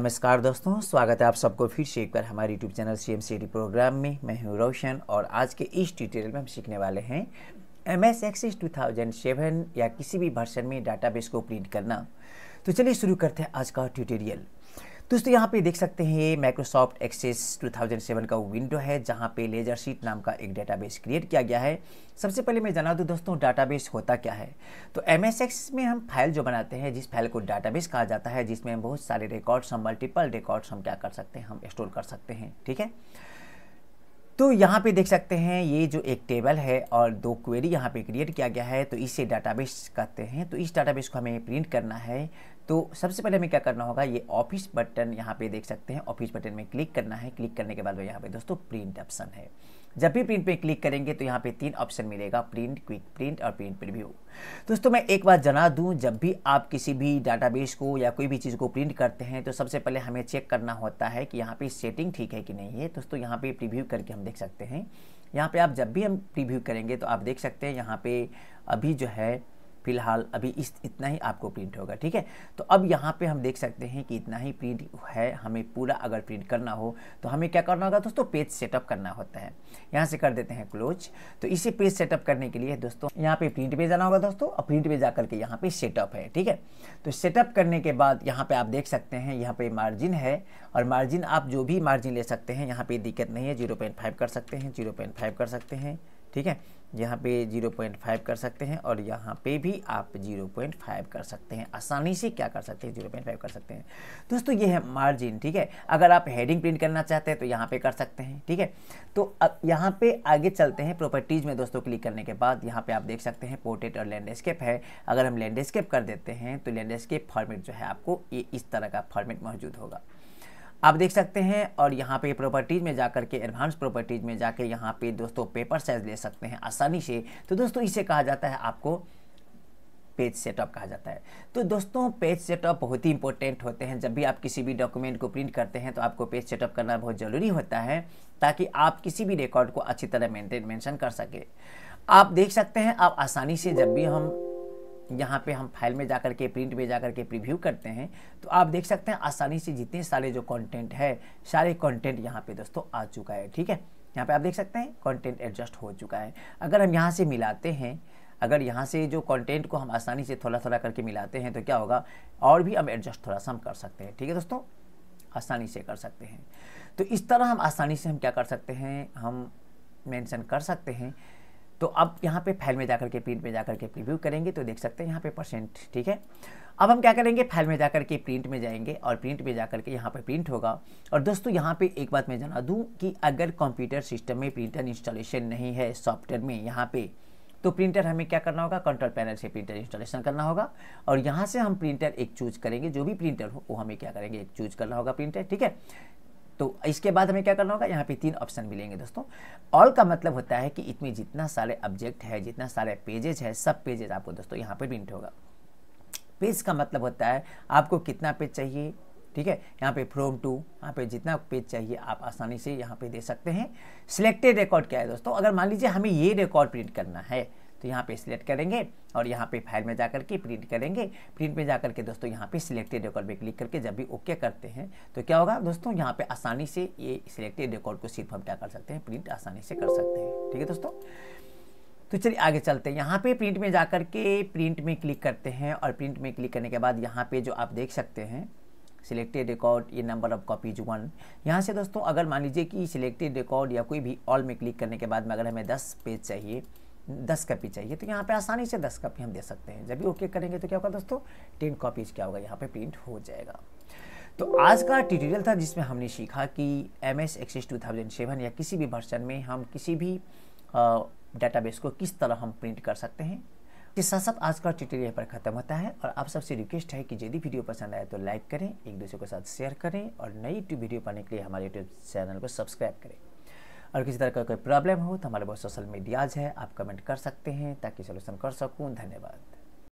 नमस्कार दोस्तों स्वागत है आप सबको फिर से एक बार हमारे YouTube channel C M programme में मैं हूं रोशन और आज के इस ट्यूटोरियल में हम सीखने वाले हैं M S Access two thousand seven या किसी भी वर्षन में डाटाबेस को प्रिंट करना तो चलिए शुरू करते हैं आज का ट्यूटोरियल तो दोस्तों यहाँ पे देख सकते हैं ये माइक्रोसॉफ्ट एक्सेस 2007 का विंडो है जहाँ पे लेजर शीट नाम का एक डेटाबेस क्रिएट किया गया है सबसे पहले मैं जाना दूँ दोस्तों डाटाबेस होता क्या है तो एम में हम फाइल जो बनाते हैं जिस फाइल को डाटाबेस कहा जाता है जिसमें बहुत सारे रिकॉर्ड्स हम मल्टीपल रिकॉर्ड्स हम क्या कर सकते हैं हम स्टोर कर सकते हैं ठीक है तो यहाँ पे देख सकते हैं ये जो एक टेबल है और दो क्वेरी यहाँ पे क्रिएट किया गया है तो इसे डाटाबेस कहते हैं तो इस डाटाबेस को हमें प्रिंट करना है तो सबसे पहले हमें क्या करना होगा ये ऑफिस बटन यहाँ पे देख सकते हैं ऑफिस बटन में क्लिक करना है क्लिक करने के बाद यहाँ पे दोस्तों प्रिंट ऑप्शन है जब भी प्रिंट पे क्लिक करेंगे तो यहाँ पे तीन ऑप्शन मिलेगा प्रिंट क्विक प्रिंट और प्रिंट प्रीव्यू दोस्तों मैं एक बात जना दूं जब भी आप किसी भी डाटाबेस को या कोई भी चीज़ को प्रिंट करते हैं तो सबसे पहले हमें चेक करना होता है कि यहाँ पे सेटिंग ठीक है कि नहीं है दोस्तों यहाँ पे प्रीव्यू करके हम देख सकते हैं यहाँ पे आप जब भी हम प्रीव्यू करेंगे तो आप देख सकते हैं यहाँ पे अभी जो है फिलहाल अभी इस इतना ही आपको प्रिंट होगा ठीक है तो अब यहाँ पे हम देख सकते हैं कि इतना ही प्रिंट है हमें पूरा अगर प्रिंट करना हो तो हमें क्या करना होगा दोस्तों पेज सेटअप करना होता है यहाँ से कर देते हैं क्लोज तो इसे पेज सेटअप करने के लिए दोस्तों यहाँ पे प्रिंट पे जाना होगा दोस्तों और प्रिंट पे जा करके यहाँ पे सेटअप है ठीक है तो सेटअप करने के बाद यहाँ पे आप देख सकते हैं यहाँ पे मार्जिन है और मार्जिन आप जो भी मार्जिन ले सकते हैं यहाँ पे दिक्कत नहीं है जीरो पॉइंट फाइव कर सकते हैं जीरो पॉइंट फाइव कर सकते हैं ठीक है यहाँ पे 0.5 कर सकते हैं और यहाँ पे भी आप 0.5 कर सकते हैं आसानी से क्या कर सकते हैं 0.5 कर सकते हैं दोस्तों ये है मार्जिन ठीक है अगर आप हेडिंग प्रिंट करना चाहते हैं तो यहाँ पे कर सकते हैं ठीक है तो अब यहाँ पे आगे चलते हैं प्रॉपर्टीज़ में दोस्तों क्लिक करने के बाद यहाँ पे आप देख सकते हैं पोर्ट्रेट और लैंडस्केप है अगर हम लैंडस्केप कर देते हैं तो लैंडस्केप फॉर्मेट जो है आपको ये इस तरह का फॉर्मेट मौजूद होगा आप देख सकते हैं और यहाँ पे प्रॉपर्टीज़ में जाकर के एडवांस प्रॉपर्टीज़ में जाकर यहाँ पे दोस्तों पेपर साइज ले सकते हैं आसानी से तो दोस्तों इसे कहा जाता है आपको पेज सेटअप कहा जाता है तो दोस्तों पेज सेटअप बहुत ही इंपॉर्टेंट होते हैं जब भी आप किसी भी डॉक्यूमेंट को प्रिंट करते हैं तो आपको पेज सेटअप करना बहुत ज़रूरी होता है ताकि आप किसी भी रिकॉर्ड को अच्छी तरह मेंटेन मेंशन कर सके आप देख सकते हैं आप आसानी से जब भी हम यहाँ पे हम फाइल में जा कर के प्रिंट में जा कर के प्रीव्यू करते हैं तो आप देख सकते हैं आसानी से जितने सारे जो कंटेंट है सारे कंटेंट यहाँ पे दोस्तों आ चुका है ठीक है यहाँ पे आप देख सकते हैं कंटेंट एडजस्ट हो चुका है अगर हम यहाँ से मिलाते हैं अगर यहाँ से जो कंटेंट को हम आसानी से थोड़ा थोड़ा करके मिलाते हैं तो क्या होगा और भी हम एडजस्ट थोड़ा सा हम कर सकते हैं ठीक है दोस्तों आसानी से कर सकते हैं तो इस तरह हम आसानी से हम क्या कर सकते हैं हम मैंसन कर सकते हैं तो अब यहाँ पे फाइल में जाकर के प्रिंट में जाकर के प्रीव्यू करेंगे तो देख सकते हैं यहाँ पे परसेंट ठीक है अब हम क्या करेंगे फाइल में जाकर के प्रिंट में जाएंगे और प्रिंट में जाकर के यहाँ पर प्रिंट होगा और दोस्तों यहाँ पे एक बात मैं जाना दूँ कि अगर कंप्यूटर सिस्टम में प्रिंटर इंस्टॉलेशन नहीं है सॉफ्टवेयर में यहाँ पर तो प्रिंटर हमें क्या करना होगा कंट्रोल पैनल से प्रिंटर इंस्टॉलेशन करना होगा और यहाँ से हम प्रिंटर एक चूज करेंगे जो भी प्रिंटर हो वो हमें क्या करेंगे एक चूज करना होगा प्रिंटर ठीक है तो इसके बाद हमें क्या करना होगा यहाँ पे तीन ऑप्शन मिलेंगे दोस्तों ऑल का मतलब होता है कि इसमें जितना सारे ऑब्जेक्ट है जितना सारे पेजेज है सब पेजेज आपको दोस्तों यहाँ पे प्रिंट होगा पेज का मतलब होता है आपको कितना पेज चाहिए ठीक है यहाँ पे फ्रोम टू यहाँ पे जितना पेज चाहिए आप आसानी से यहाँ पे दे सकते हैं सिलेक्टेड रिकॉर्ड क्या है दोस्तों अगर मान लीजिए हमें ये रिकॉर्ड प्रिंट करना है तो यहाँ पे सिलेक्ट करेंगे और यहाँ पे फाइल में जाकर के प्रिंट करेंगे प्रिंट में जाकर के दोस्तों यहाँ पे सिलेक्टेड रिकॉर्ड पे क्लिक करके जब भी ओके करते हैं तो क्या होगा दोस्तों यहाँ पे आसानी से ये सिलेक्टेड रिकॉर्ड को सिर्फ हम क्या कर सकते हैं प्रिंट आसानी से कर सकते हैं ठीक है दोस्तों तो चलिए आगे चलते हैं यहाँ पे प्रिंट में जाकर के प्रिंट में क्लिक करते हैं और प्रिंट में क्लिक करने के बाद यहाँ पे जो आप देख सकते हैं सिलेक्टेड रिकॉर्ड ये नंबर ऑफ कॉपीज वन यहाँ से दोस्तों अगर मान लीजिए कि सिलेक्टेड रिकॉर्ड या कोई भी ऑल में क्लिक करने के बाद में अगर हमें दस पेज चाहिए दस कॉपी चाहिए तो यहाँ पे आसानी से दस कॉपी हम दे सकते हैं जब भी ओके करेंगे तो क्या होगा दोस्तों टेन कॉपीज़ क्या होगा यहाँ पे प्रिंट हो जाएगा तो आज का ट्यूटोरियल था जिसमें हमने सीखा कि M S Access two thousand seven या किसी भी वर्जन में हम किसी भी डेटाबेस को किस तरह हम प्रिंट कर सकते हैं इसके साथ साथ आज का ट्यूटोरियल पर ख़त्म होता है और आप सबसे रिक्वेस्ट है कि यदि वीडियो पसंद आए तो लाइक करें एक दूसरे के साथ शेयर करें और नई वीडियो पाने के लिए हमारे यूट्यूब चैनल को सब्सक्राइब करें और किसी तरह का कोई प्रॉब्लम हो तो हमारे पास सोशल मीडियाज है आप कमेंट कर सकते हैं ताकि सोल्यूशन कर सकूँ धन्यवाद